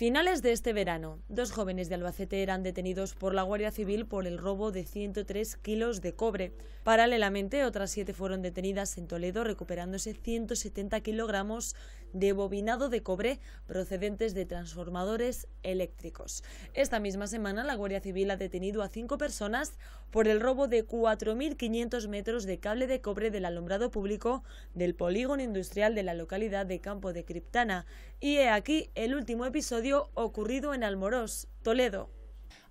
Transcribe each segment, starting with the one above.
Finales de este verano, dos jóvenes de Albacete eran detenidos por la Guardia Civil por el robo de 103 kilos de cobre. Paralelamente, otras siete fueron detenidas en Toledo, recuperándose 170 kilogramos de bobinado de cobre procedentes de transformadores eléctricos. Esta misma semana, la Guardia Civil ha detenido a cinco personas por el robo de 4.500 metros de cable de cobre del alumbrado público del polígono industrial de la localidad de Campo de Criptana. Y aquí el último episodio ocurrido en Almorós, Toledo.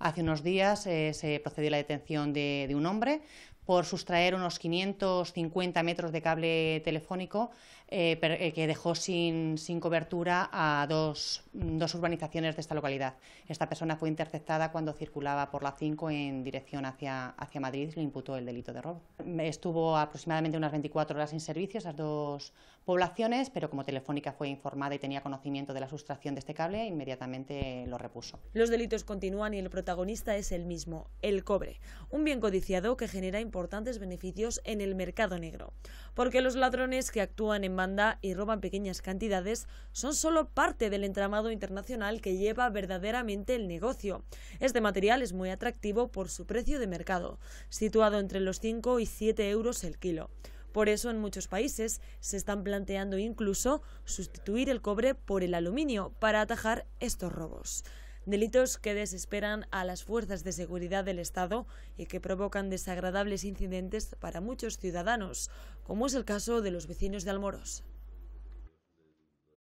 Hace unos días eh, se procedió a la detención de, un hombre por sustraer unos 550 metros de cable telefónico eh, eh, que dejó sin, sin cobertura a dos, dos, urbanizaciones de esta localidad. Esta persona fue interceptada cuando circulaba por la 5 en dirección hacia, hacia Madrid y le imputó el delito de robo. Estuvo aproximadamente unas 24 horas sin servicio esas dos poblaciones, pero como Telefónica fue informada y tenía conocimiento de la sustracción de este cable, inmediatamente lo repuso. Los delitos continúan y el protagonista es el mismo, el cobre, un bien codiciado que genera importantes beneficios en el mercado negro, porque los ladrones que actúan en banda y roban pequeñas cantidades son solo parte del entramado internacional que lleva verdaderamente el negocio. Este material es muy atractivo por su precio de mercado, situado entre los 5 y 7 euros el kilo. Por eso en muchos países se están planteando incluso sustituir el cobre por el aluminio para atajar estos robos delitos que desesperan a las fuerzas de seguridad del Estado y que provocan desagradables incidentes para muchos ciudadanos, como es el caso de los vecinos de Almoros.